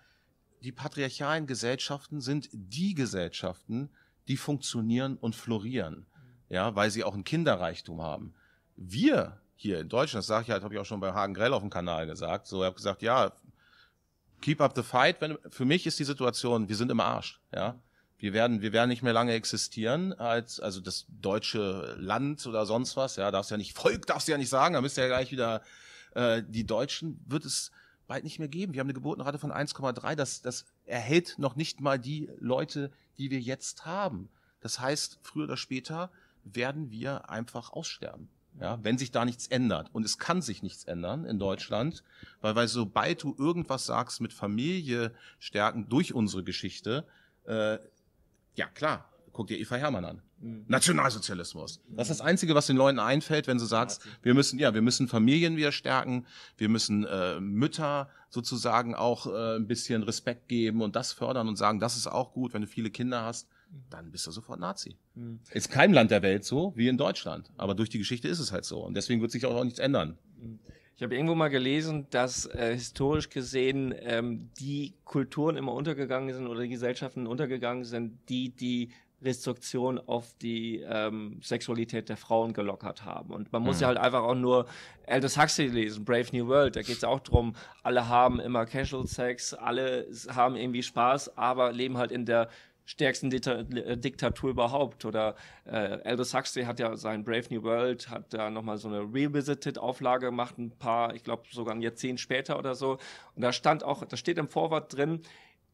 Speaker 1: Die patriarchalen Gesellschaften sind die Gesellschaften, die funktionieren und florieren, ja, weil sie auch einen Kinderreichtum haben. Wir hier in Deutschland, das sage ich halt, habe ich auch schon bei Hagen Grell auf dem Kanal gesagt, so, ich habe gesagt, ja, keep up the fight, wenn, für mich ist die Situation, wir sind im Arsch, ja wir werden, wir werden nicht mehr lange existieren als, also das deutsche Land oder sonst was, ja, darfst ja nicht, Volk darfst ja nicht sagen, da müsst ihr ja gleich wieder, äh, die Deutschen wird es bald nicht mehr geben. Wir haben eine Geburtenrate von 1,3, das, das erhält noch nicht mal die Leute, die wir jetzt haben. Das heißt, früher oder später werden wir einfach aussterben. Ja, wenn sich da nichts ändert. Und es kann sich nichts ändern in Deutschland, weil, weil sobald du irgendwas sagst mit Familie stärken durch unsere Geschichte, äh, ja, klar. Guck dir Eva Hermann an. Mhm. Nationalsozialismus. Das ist das Einzige, was den Leuten einfällt, wenn du sagst, wir müssen, ja, wir müssen Familien wieder stärken, wir müssen äh, Mütter sozusagen auch äh, ein bisschen Respekt geben und das fördern und sagen, das ist auch gut, wenn du viele Kinder hast, mhm. dann bist du sofort Nazi. Mhm. Ist kein Land der Welt so wie in Deutschland, aber durch die Geschichte ist es halt so und deswegen wird sich auch, auch nichts ändern.
Speaker 2: Mhm. Ich habe irgendwo mal gelesen, dass äh, historisch gesehen ähm, die Kulturen immer untergegangen sind oder die Gesellschaften untergegangen sind, die die Restriktion auf die ähm, Sexualität der Frauen gelockert haben. Und man muss mhm. ja halt einfach auch nur Aldous Huxley lesen, Brave New World, da geht es auch darum, alle haben immer Casual Sex, alle haben irgendwie Spaß, aber leben halt in der stärksten Dita äh, Diktatur überhaupt. Oder äh, Aldous Huxley hat ja sein Brave New World, hat da nochmal so eine Revisited-Auflage gemacht, ein paar, ich glaube sogar ein Jahrzehnt später oder so. Und da stand auch, da steht im Vorwort drin,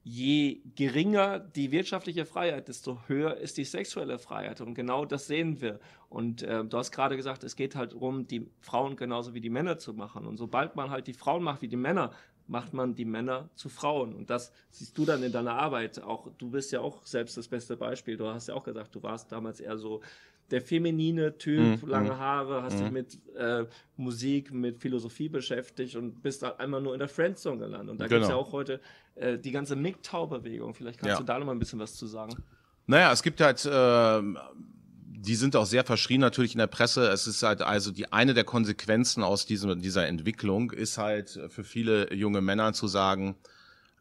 Speaker 2: je geringer die wirtschaftliche Freiheit, desto höher ist die sexuelle Freiheit. Und genau das sehen wir. Und äh, du hast gerade gesagt, es geht halt darum, die Frauen genauso wie die Männer zu machen. Und sobald man halt die Frauen macht wie die Männer, macht man die Männer zu Frauen. Und das siehst du dann in deiner Arbeit. Auch du bist ja auch selbst das beste Beispiel. Du hast ja auch gesagt, du warst damals eher so der feminine Typ, mhm. lange mhm. Haare, hast mhm. dich mit äh, Musik, mit Philosophie beschäftigt und bist halt einmal nur in der Friendzone gelandet. Und da genau. gibt es ja auch heute äh, die ganze MGTOW-Bewegung. Vielleicht kannst ja. du da noch mal ein bisschen was zu sagen.
Speaker 1: Naja, es gibt halt äh, die sind auch sehr verschrien natürlich in der Presse. Es ist halt also die eine der Konsequenzen aus diesem, dieser Entwicklung ist halt für viele junge Männer zu sagen,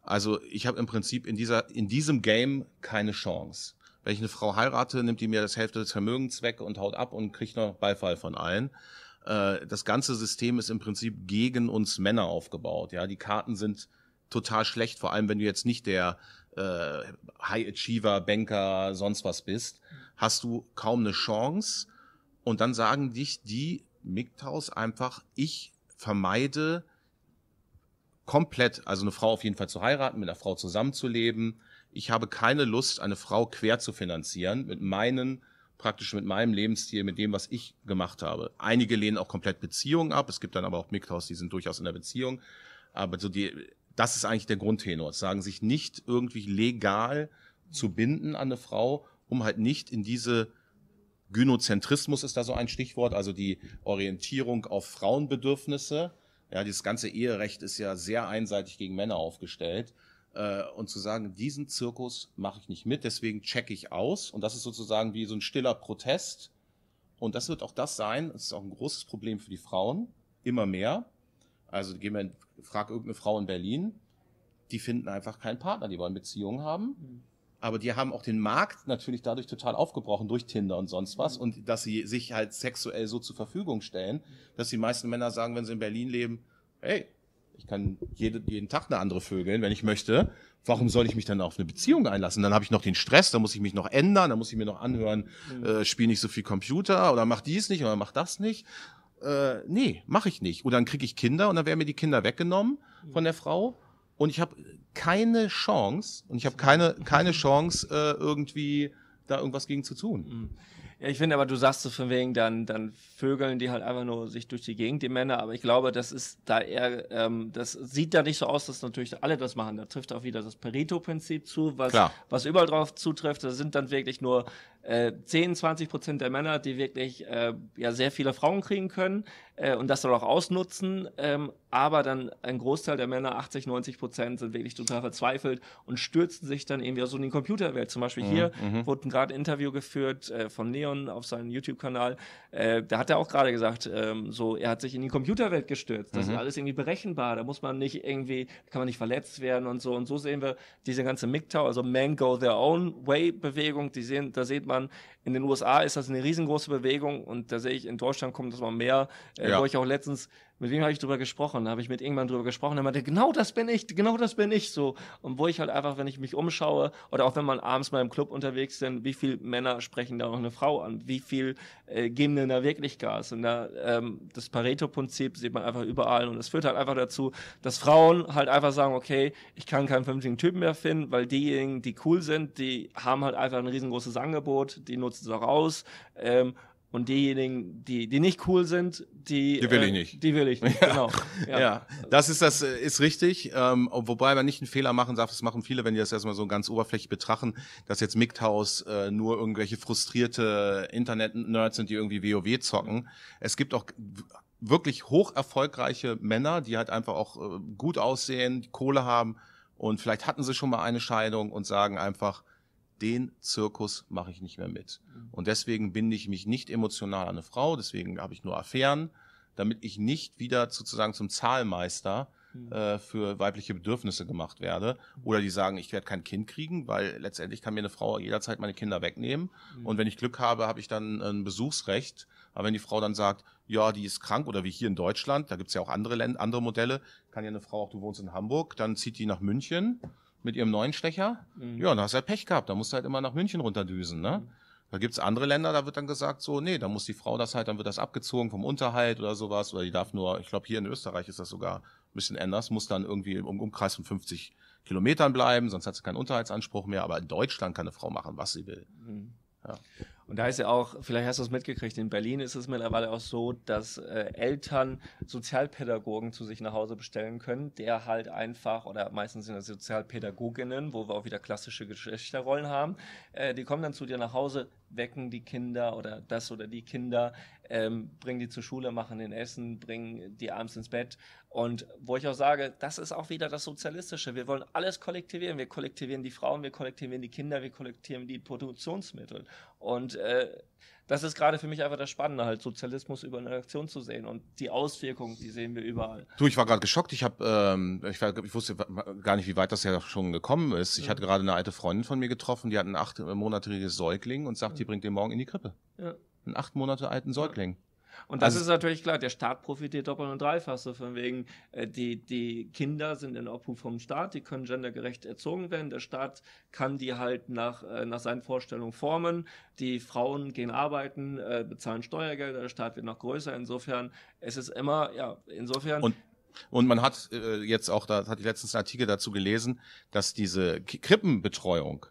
Speaker 1: also ich habe im Prinzip in dieser in diesem Game keine Chance. Wenn ich eine Frau heirate, nimmt die mir das Hälfte des Vermögens weg und haut ab und kriegt noch Beifall von allen. Äh, das ganze System ist im Prinzip gegen uns Männer aufgebaut. Ja, die Karten sind total schlecht, vor allem wenn du jetzt nicht der äh, High Achiever, Banker, sonst was bist hast du kaum eine Chance. Und dann sagen dich die MGTOWs einfach, ich vermeide komplett, also eine Frau auf jeden Fall zu heiraten, mit einer Frau zusammenzuleben. Ich habe keine Lust, eine Frau quer zu finanzieren mit meinen praktisch mit meinem Lebensstil, mit dem, was ich gemacht habe. Einige lehnen auch komplett Beziehungen ab. Es gibt dann aber auch MGTOWs, die sind durchaus in der Beziehung. Aber so die, das ist eigentlich der Grundtenor. Sagen sich nicht irgendwie legal zu binden an eine Frau um halt nicht in diese Gynozentrismus ist da so ein Stichwort, also die Orientierung auf Frauenbedürfnisse. Ja, dieses ganze Eherecht ist ja sehr einseitig gegen Männer aufgestellt. Äh, und zu sagen, diesen Zirkus mache ich nicht mit, deswegen checke ich aus. Und das ist sozusagen wie so ein stiller Protest. Und das wird auch das sein, das ist auch ein großes Problem für die Frauen, immer mehr. Also gehen wir, in, frag irgendeine Frau in Berlin, die finden einfach keinen Partner, die wollen Beziehungen haben. Mhm aber die haben auch den Markt natürlich dadurch total aufgebrochen, durch Tinder und sonst was. Mhm. Und dass sie sich halt sexuell so zur Verfügung stellen, dass die meisten Männer sagen, wenn sie in Berlin leben, hey, ich kann jede, jeden Tag eine andere vögeln, wenn ich möchte. Warum soll ich mich dann auf eine Beziehung einlassen? Dann habe ich noch den Stress, dann muss ich mich noch ändern, dann muss ich mir noch anhören, mhm. äh, spiel nicht so viel Computer oder mach dies nicht oder mach das nicht. Äh, nee, mache ich nicht. Oder dann kriege ich Kinder und dann werden mir die Kinder weggenommen mhm. von der Frau und ich habe keine Chance und ich habe keine, keine Chance, äh, irgendwie da irgendwas gegen zu tun. Mhm.
Speaker 2: Ja, ich finde aber, du sagst so von wegen, dann, dann vögeln die halt einfach nur sich durch die Gegend, die Männer, aber ich glaube, das ist da eher, ähm, das sieht da nicht so aus, dass natürlich alle das machen. Da trifft auch wieder das Pareto-Prinzip zu, was, Klar. was überall drauf zutrifft. Das sind dann wirklich nur äh, 10, 20 Prozent der Männer, die wirklich äh, ja sehr viele Frauen kriegen können äh, und das dann auch ausnutzen. Ähm, aber dann ein Großteil der Männer, 80, 90 Prozent, sind wirklich total verzweifelt und stürzen sich dann irgendwie so in die Computerwelt. Zum Beispiel mhm, hier mhm. wurde gerade ein Interview geführt äh, von Neon auf seinem YouTube-Kanal. Äh, da hat er auch gerade gesagt, ähm, so er hat sich in die Computerwelt gestürzt. Das mhm. ist alles irgendwie berechenbar. Da muss man nicht irgendwie, kann man nicht verletzt werden und so. Und so sehen wir diese ganze MGTOW, also Men Go Their Own Way Bewegung. Die sehen, da sieht man, in den USA ist das eine riesengroße Bewegung und da sehe ich, in Deutschland kommt das mal mehr. Äh, ja. Wo ich auch letztens, mit wem habe ich drüber gesprochen? Da habe ich mit irgendwann drüber gesprochen, der meinte, genau das bin ich, genau das bin ich so. Und wo ich halt einfach, wenn ich mich umschaue oder auch wenn man abends mal im Club unterwegs ist, wie viele Männer sprechen da noch eine Frau an? Wie viel äh, geben denn da wirklich Gas? Und da, ähm, das Pareto-Prinzip sieht man einfach überall und es führt halt einfach dazu, dass Frauen halt einfach sagen, okay, ich kann keinen vernünftigen Typen mehr finden, weil diejenigen, die cool sind, die haben halt einfach ein riesengroßes Angebot, die nutzen uns so raus. Ähm, und diejenigen, die, die nicht cool sind, die, die will ich äh, nicht. die will ich nicht, [laughs] ja. genau. Ja. ja.
Speaker 1: das ist das äh, ist richtig. Ähm, wobei man nicht einen Fehler machen darf, das machen viele, wenn die das erstmal so ganz oberflächlich betrachten, dass jetzt MGTOWs äh, nur irgendwelche frustrierte Internet-Nerds sind, die irgendwie WoW zocken. Es gibt auch wirklich hoch erfolgreiche Männer, die halt einfach auch äh, gut aussehen, Kohle haben und vielleicht hatten sie schon mal eine Scheidung und sagen einfach, den Zirkus mache ich nicht mehr mit. Mhm. Und deswegen binde ich mich nicht emotional an eine Frau, deswegen habe ich nur Affären, damit ich nicht wieder sozusagen zum Zahlmeister mhm. äh, für weibliche Bedürfnisse gemacht werde. Mhm. Oder die sagen, ich werde kein Kind kriegen, weil letztendlich kann mir eine Frau jederzeit meine Kinder wegnehmen. Und wenn ich Glück habe, habe ich dann ein Besuchsrecht. Aber wenn die Frau dann sagt, ja, die ist krank oder wie hier in Deutschland, da gibt es ja auch andere, andere Modelle, kann ja eine Frau auch, du wohnst in Hamburg, dann zieht die nach München mit ihrem neuen Stecher. Mhm. Ja, da hast du halt Pech gehabt, da musst du halt immer nach München runterdüsen, ne? Mhm. Da gibt's andere Länder, da wird dann gesagt, so, nee, da muss die Frau das halt, dann wird das abgezogen vom Unterhalt oder sowas, oder die darf nur, ich glaube, hier in Österreich ist das sogar ein bisschen anders, muss dann irgendwie im Umkreis von 50 Kilometern bleiben, sonst hat sie keinen Unterhaltsanspruch mehr, aber in Deutschland kann eine Frau machen, was sie will.
Speaker 2: Mhm. Ja. Und da ist ja auch, vielleicht hast du es mitgekriegt, in Berlin ist es mittlerweile auch so, dass äh, Eltern Sozialpädagogen zu sich nach Hause bestellen können, der halt einfach, oder meistens sind das Sozialpädagoginnen, wo wir auch wieder klassische Geschlechterrollen haben, äh, die kommen dann zu dir nach Hause, wecken die Kinder oder das oder die Kinder, ähm, bringen die zur Schule, machen den Essen, bringen die abends ins Bett. Und wo ich auch sage, das ist auch wieder das Sozialistische. Wir wollen alles kollektivieren. Wir kollektivieren die Frauen, wir kollektivieren die Kinder, wir kollektivieren die Produktionsmittel. Und äh, das ist gerade für mich einfach das Spannende, halt Sozialismus über eine Aktion zu sehen und die Auswirkungen, die sehen wir überall.
Speaker 1: Du, ich war gerade geschockt. Ich habe, ähm, ich, ich wusste gar nicht, wie weit das ja schon gekommen ist. Ich mhm. hatte gerade eine alte Freundin von mir getroffen, die hat ein achtmonatiges Säugling und sagt, mhm. die bringt den morgen in die Krippe. Ja. Einen acht Monate alten Säugling. Ja. Und das also, ist
Speaker 2: natürlich klar, der Staat profitiert doppelt und dreifach, so von wegen, äh, die, die Kinder sind in Obhut vom Staat, die können gendergerecht erzogen werden, der Staat kann die halt nach, äh, nach seinen Vorstellungen formen, die Frauen gehen arbeiten, äh, bezahlen Steuergelder, der Staat wird noch größer, insofern, es ist immer, ja, insofern...
Speaker 1: Und und man hat äh, jetzt auch, da hatte ich letztens einen Artikel dazu gelesen, dass diese K Krippenbetreuung,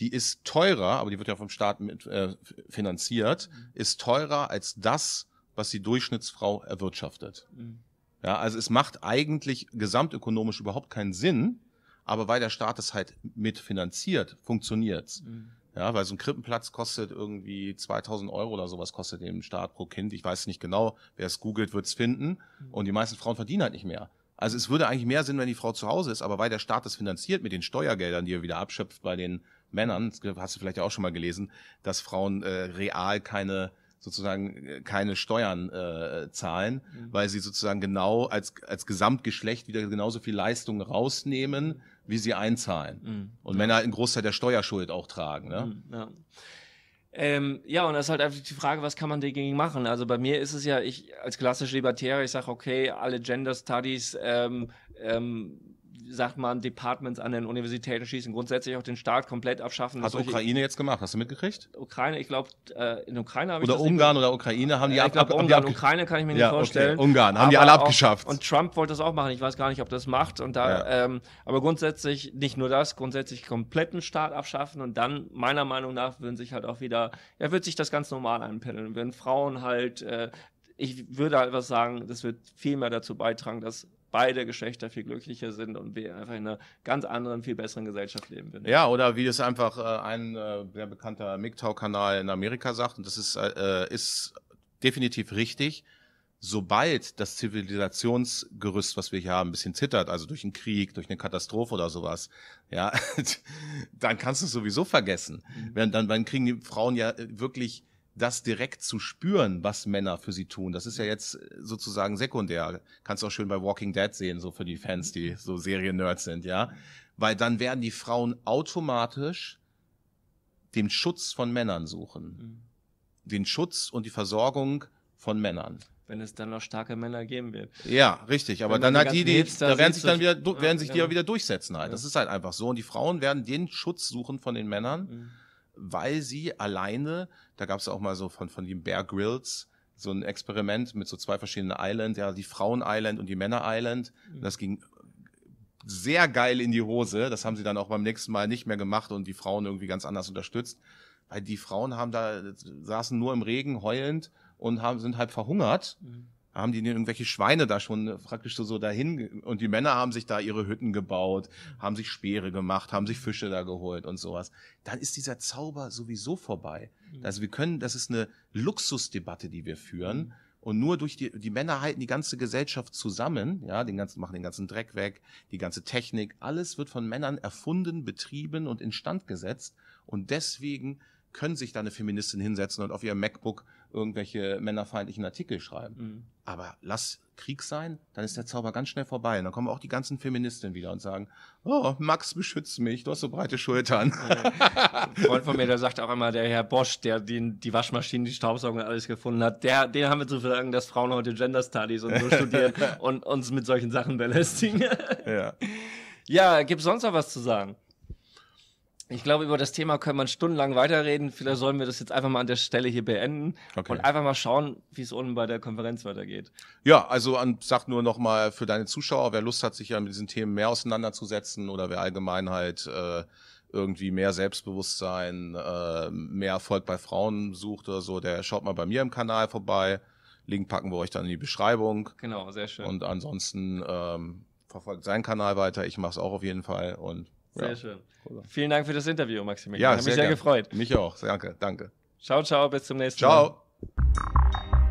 Speaker 1: die ist teurer, aber die wird ja vom Staat mit, äh, finanziert, mhm. ist teurer als das, was die Durchschnittsfrau erwirtschaftet. Mhm. Ja, also es macht eigentlich gesamtökonomisch überhaupt keinen Sinn, aber weil der Staat es halt mitfinanziert, funktioniert's. Mhm. Ja, weil so ein Krippenplatz kostet irgendwie 2000 Euro oder sowas kostet dem Staat pro Kind. Ich weiß nicht genau, wer es googelt, wird's finden. Mhm. Und die meisten Frauen verdienen halt nicht mehr. Also es würde eigentlich mehr Sinn, wenn die Frau zu Hause ist, aber weil der Staat das finanziert mit den Steuergeldern, die er wieder abschöpft bei den Männern, das hast du vielleicht auch schon mal gelesen, dass Frauen äh, real keine sozusagen äh, keine Steuern äh, zahlen, mhm. weil sie sozusagen genau als, als Gesamtgeschlecht wieder genauso viel Leistung rausnehmen, wie sie einzahlen. Mhm. Und Männer einen Großteil der Steuerschuld auch tragen. Ne?
Speaker 2: Mhm, ja. Ähm, ja, und das ist halt einfach die Frage, was kann man dagegen machen? Also bei mir ist es ja, ich als klassisch Libertärer, ich sage, okay, alle Gender Studies ähm, ähm, sagt man, Departments an den Universitäten schießen, grundsätzlich auch den Staat komplett abschaffen. Hat Ukraine jetzt gemacht, hast du mitgekriegt? Ukraine, ich glaube, äh, in Ukraine habe ich Oder Ungarn oder Ukraine haben die, äh, ab, glaub, ab, Ungarn, haben die Ukraine kann ich mir nicht vorstellen. Okay. Ungarn, haben die alle abgeschafft. Auch, und Trump wollte das auch machen, ich weiß gar nicht, ob das macht. Und da, ja. ähm, aber grundsätzlich nicht nur das, grundsätzlich kompletten Staat abschaffen und dann, meiner Meinung nach, würden sich halt auch wieder, ja, wird sich das ganz normal einpendeln. Wenn Frauen halt, äh, ich würde halt was sagen, das wird viel mehr dazu beitragen, dass beide Geschlechter viel glücklicher sind und wir einfach in einer ganz anderen, viel besseren Gesellschaft leben würden.
Speaker 1: Ja, oder wie es einfach äh, ein äh, sehr bekannter MGTOW-Kanal in Amerika sagt, und das ist, äh, ist definitiv richtig, sobald das Zivilisationsgerüst, was wir hier haben, ein bisschen zittert, also durch einen Krieg, durch eine Katastrophe oder sowas, ja, [laughs] dann kannst du es sowieso vergessen. Mhm. Dann, dann kriegen die Frauen ja äh, wirklich das direkt zu spüren, was Männer für sie tun. Das ist ja jetzt sozusagen sekundär. Kannst du auch schön bei Walking Dead sehen, so für die Fans, die so Serien-Nerds sind, ja. Weil dann werden die Frauen automatisch den Schutz von Männern suchen. Mhm. Den Schutz und die Versorgung von Männern.
Speaker 2: Wenn es dann noch starke Männer geben wird. Ja, richtig. Aber dann halt die, die, da werden sich dann wieder, werden sich die ja genau. wieder
Speaker 1: durchsetzen halt. Ja. Das ist halt einfach so. Und die Frauen werden den Schutz suchen von den Männern. Mhm weil sie alleine, da gab es auch mal so von, von den Bear Grills, so ein Experiment mit so zwei verschiedenen Island, ja, die Frauen Island und die Männer Island. Mhm. Das ging sehr geil in die Hose. Das haben sie dann auch beim nächsten Mal nicht mehr gemacht und die Frauen irgendwie ganz anders unterstützt. Weil die Frauen haben da, saßen nur im Regen heulend und haben, sind halb verhungert. Mhm haben die irgendwelche Schweine da schon äh, praktisch so, so dahin und die Männer haben sich da ihre Hütten gebaut, haben sich Speere gemacht, haben sich Fische da geholt und sowas. Dann ist dieser Zauber sowieso vorbei. Mhm. Also wir können, das ist eine Luxusdebatte, die wir führen. Mhm. Und nur durch die, die Männer halten die ganze Gesellschaft zusammen, ja, den ganzen, machen den ganzen Dreck weg, die ganze Technik, alles wird von Männern erfunden, betrieben und instand gesetzt. Und deswegen können sich da eine Feministin hinsetzen und auf ihrem MacBook irgendwelche männerfeindlichen Artikel schreiben. Mhm. Aber lass Krieg sein, dann ist der Zauber ganz schnell vorbei. Und dann kommen auch die ganzen Feministinnen wieder und sagen, oh, Max, beschützt mich, du hast so
Speaker 2: breite Schultern. Ein Freund von mir, der sagt auch immer, der Herr Bosch, der den, die Waschmaschinen, die Staubsaugen und alles gefunden hat, der, den haben wir zu verdanken, dass Frauen heute Gender Studies und so studieren [laughs] und uns mit solchen Sachen belästigen. ja. ja, gibt sonst noch was zu sagen? Ich glaube, über das Thema können wir stundenlang weiterreden. Vielleicht sollen wir das jetzt einfach mal an der Stelle hier beenden okay. und einfach mal schauen, wie es unten bei der Konferenz weitergeht.
Speaker 1: Ja, also an, sag nur nochmal für deine Zuschauer, wer Lust hat, sich ja mit diesen Themen mehr auseinanderzusetzen oder wer allgemein halt äh, irgendwie mehr Selbstbewusstsein, äh, mehr Erfolg bei Frauen sucht oder so, der schaut mal bei mir im Kanal vorbei. Link packen wir euch dann in die Beschreibung.
Speaker 2: Genau, sehr schön. Und
Speaker 1: ansonsten ähm, verfolgt seinen Kanal weiter. Ich mache es auch auf jeden Fall und sehr ja. schön.
Speaker 2: Vielen Dank für das Interview, Maximilian. Ja, Hat mich sehr, sehr
Speaker 1: gefreut. Mich auch. Danke, danke.
Speaker 2: Ciao, ciao, bis zum nächsten ciao. Mal. Ciao.